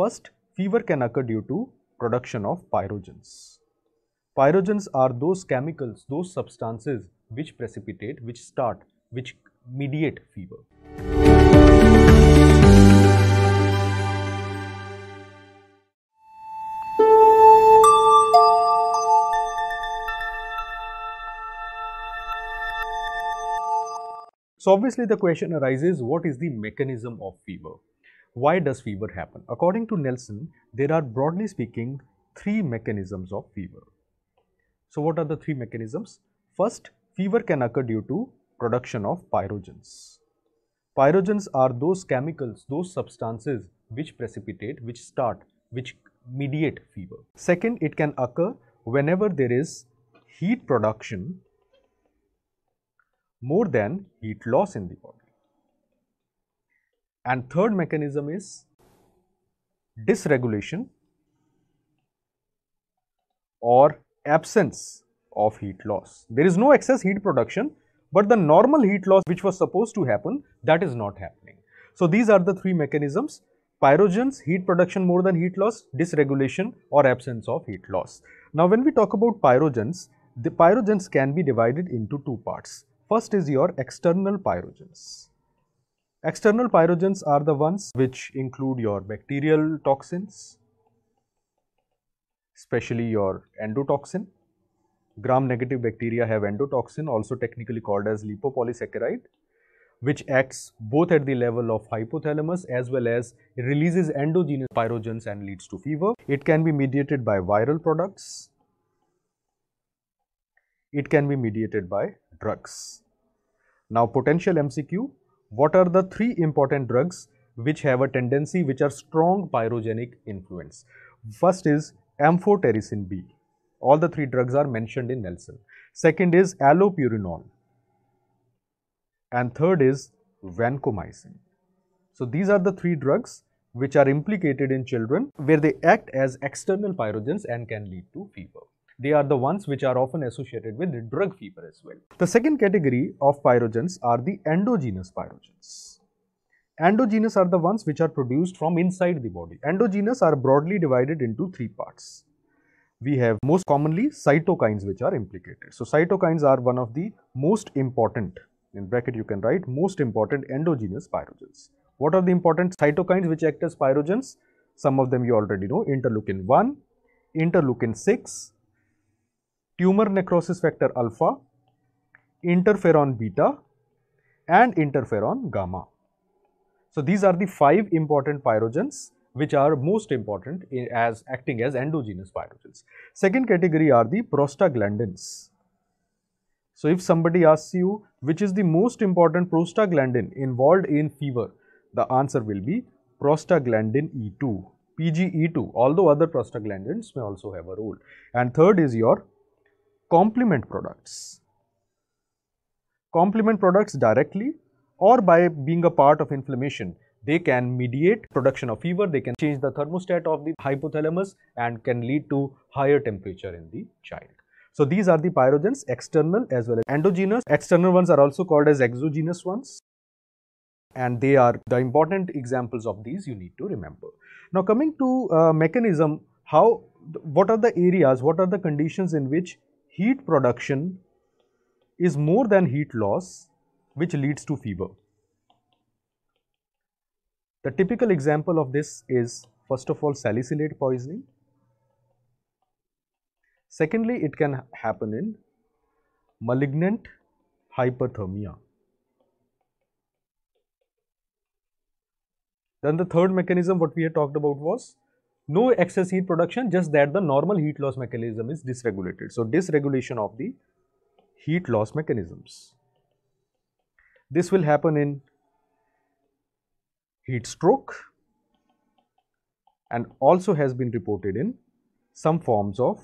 First, fever can occur due to production of pyrogens. Pyrogens are those chemicals, those substances which precipitate, which start, which mediate fever. So obviously the question arises what is the mechanism of fever? Why does fever happen? According to Nelson, there are broadly speaking three mechanisms of fever. So, what are the three mechanisms? First, fever can occur due to production of pyrogens. Pyrogens are those chemicals, those substances which precipitate, which start, which mediate fever. Second, it can occur whenever there is heat production more than heat loss in the body. And third mechanism is dysregulation or absence of heat loss. There is no excess heat production, but the normal heat loss which was supposed to happen that is not happening. So, these are the three mechanisms pyrogens, heat production more than heat loss, dysregulation or absence of heat loss. Now, when we talk about pyrogens, the pyrogens can be divided into two parts. First is your external pyrogens External pyrogens are the ones which include your bacterial toxins, especially your endotoxin. Gram-negative bacteria have endotoxin, also technically called as lipopolysaccharide, which acts both at the level of hypothalamus as well as releases endogenous pyrogens and leads to fever. It can be mediated by viral products. It can be mediated by drugs. Now, potential MCQ what are the three important drugs which have a tendency which are strong pyrogenic influence? First is amphotericin B. All the three drugs are mentioned in Nelson. Second is allopurinol. And third is vancomycin. So these are the three drugs which are implicated in children where they act as external pyrogens and can lead to fever. They are the ones which are often associated with drug fever as well. The second category of pyrogens are the endogenous pyrogens. Endogenous are the ones which are produced from inside the body. Endogenous are broadly divided into three parts. We have most commonly cytokines which are implicated. So, cytokines are one of the most important, in bracket you can write most important endogenous pyrogens. What are the important cytokines which act as pyrogens? Some of them you already know, interleukin 1, interleukin 6, tumor necrosis factor alpha, interferon beta and interferon gamma. So, these are the five important pyrogens which are most important as acting as endogenous pyrogens. Second category are the prostaglandins. So, if somebody asks you which is the most important prostaglandin involved in fever, the answer will be prostaglandin E2, PGE2, although other prostaglandins may also have a role. And third is your complement products. Complement products directly or by being a part of inflammation they can mediate production of fever they can change the thermostat of the hypothalamus and can lead to higher temperature in the child so these are the pyrogens external as well as endogenous external ones are also called as exogenous ones and they are the important examples of these you need to remember now coming to uh, mechanism how what are the areas what are the conditions in which heat production is more than heat loss which leads to fever. The typical example of this is first of all salicylate poisoning. Secondly, it can happen in malignant hyperthermia. Then the third mechanism what we had talked about was no excess heat production, just that the normal heat loss mechanism is dysregulated. So, dysregulation of the heat loss mechanisms. This will happen in heat stroke and also has been reported in some forms of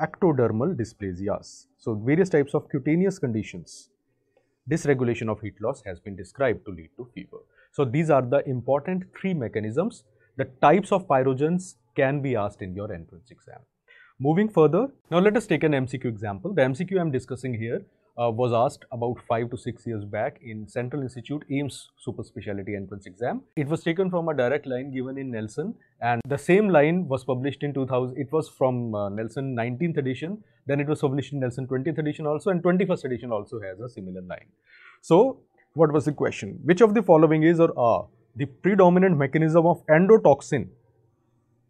ectodermal dysplasias. So, various types of cutaneous conditions, dysregulation of heat loss has been described to lead to fever. So, these are the important three mechanisms the types of pyrogens can be asked in your entrance exam. Moving further, now let us take an MCQ example. The MCQ I am discussing here uh, was asked about 5 to 6 years back in Central Institute AIMS Super Speciality Entrance Exam. It was taken from a direct line given in Nelson and the same line was published in 2000. It was from uh, Nelson 19th edition, then it was published in Nelson 20th edition also and 21st edition also has a similar line. So, what was the question? Which of the following is or are the predominant mechanism of endotoxin,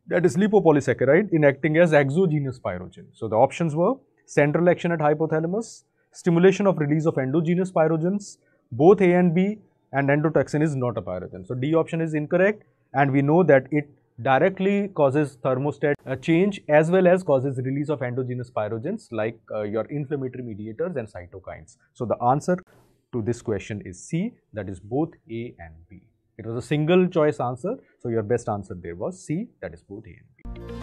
that is lipopolysaccharide, in acting as exogenous pyrogen. So, the options were central action at hypothalamus, stimulation of release of endogenous pyrogens, both A and B and endotoxin is not a pyrogen. So, D option is incorrect and we know that it directly causes thermostat uh, change as well as causes release of endogenous pyrogens like uh, your inflammatory mediators and cytokines. So, the answer to this question is C that is both A and B. It was a single choice answer, so your best answer there was C, that is both A and B.